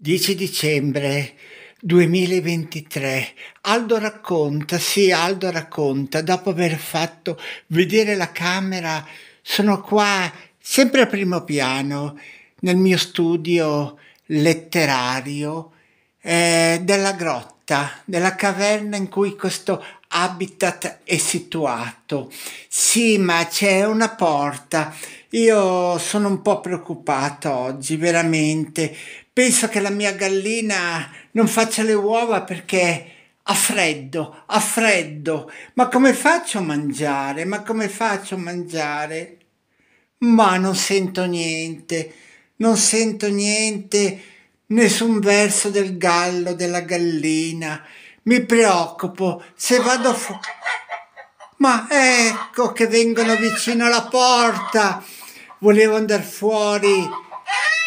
10 dicembre 2023. Aldo racconta, sì, Aldo racconta, dopo aver fatto vedere la camera, sono qua sempre al primo piano nel mio studio letterario eh, della grotta, della caverna in cui questo habitat è situato. Sì, ma c'è una porta. Io sono un po' preoccupato oggi, veramente. Penso che la mia gallina non faccia le uova perché ha freddo, ha freddo. Ma come faccio a mangiare? Ma come faccio a mangiare? Ma non sento niente, non sento niente, nessun verso del gallo, della gallina mi preoccupo, se vado fuori... Ma ecco che vengono vicino alla porta, volevo andare fuori,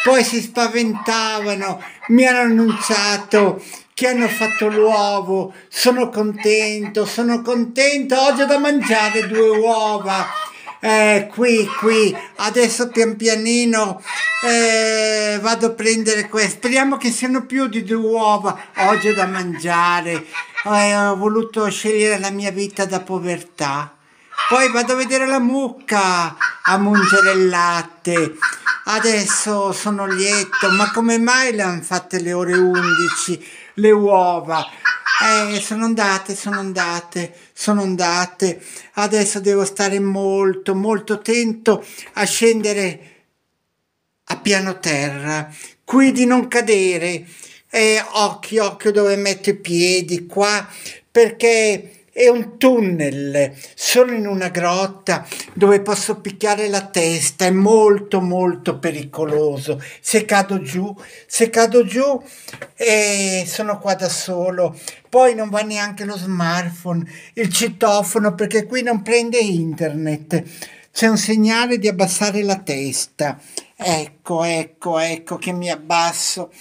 poi si spaventavano, mi hanno annunciato che hanno fatto l'uovo, sono contento, sono contento, oggi ho da mangiare due uova eh, qui, qui, adesso pian pianino eh, vado a prendere queste, speriamo che siano più di due uova, oggi ho da mangiare, eh, ho voluto scegliere la mia vita da povertà. Poi vado a vedere la mucca a mungere il latte. Adesso sono lieto, ma come mai le hanno fatte le ore 11 le uova? eh, sono andate, sono andate, sono andate. Adesso devo stare molto, molto attento a scendere a piano terra, qui di non cadere. Eh, occhio, occhio dove metto i piedi, qua, perché è un tunnel, sono in una grotta dove posso picchiare la testa, è molto molto pericoloso. Se cado giù, se cado giù eh, sono qua da solo, poi non va neanche lo smartphone, il citofono perché qui non prende internet. C'è un segnale di abbassare la testa. Ecco, ecco, ecco che mi abbasso.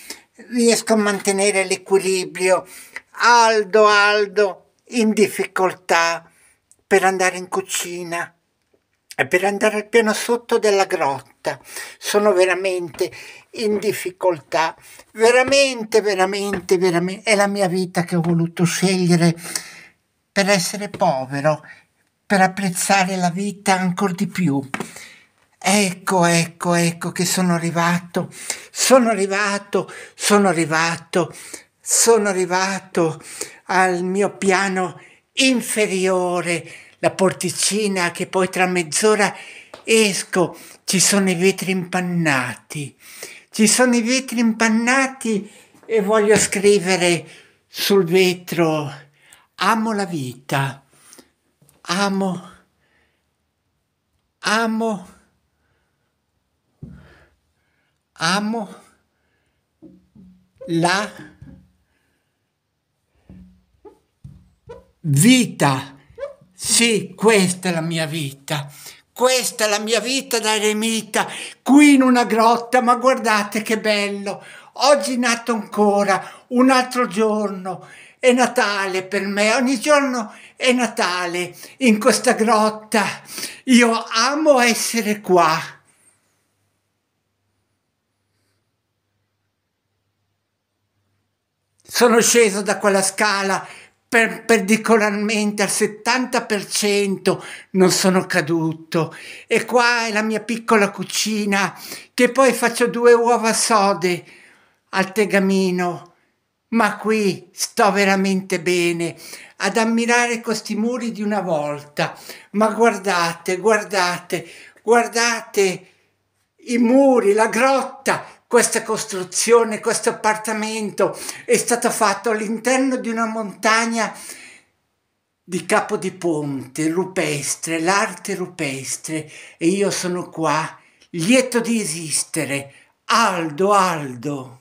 Riesco a mantenere l'equilibrio. Aldo, Aldo, in difficoltà per andare in cucina e per andare al piano sotto della grotta. Sono veramente in difficoltà, veramente, veramente, veramente. È la mia vita che ho voluto scegliere per essere povero, per apprezzare la vita ancora di più. Ecco, ecco, ecco che sono arrivato, sono arrivato, sono arrivato sono arrivato al mio piano inferiore, la porticina che poi tra mezz'ora esco, ci sono i vetri impannati, ci sono i vetri impannati e voglio scrivere sul vetro amo la vita, amo, amo, amo la vita. Sì, questa è la mia vita. Questa è la mia vita da eremita, qui in una grotta, ma guardate che bello. Oggi è nato ancora, un altro giorno. È Natale per me, ogni giorno è Natale in questa grotta. Io amo essere qua. Sono sceso da quella scala perdicolarmente al 70% non sono caduto e qua è la mia piccola cucina che poi faccio due uova sode al tegamino ma qui sto veramente bene ad ammirare questi muri di una volta ma guardate guardate guardate i muri la grotta questa costruzione, questo appartamento è stato fatto all'interno di una montagna di capo di ponte, rupestre, l'arte rupestre e io sono qua, lieto di esistere. Aldo, Aldo.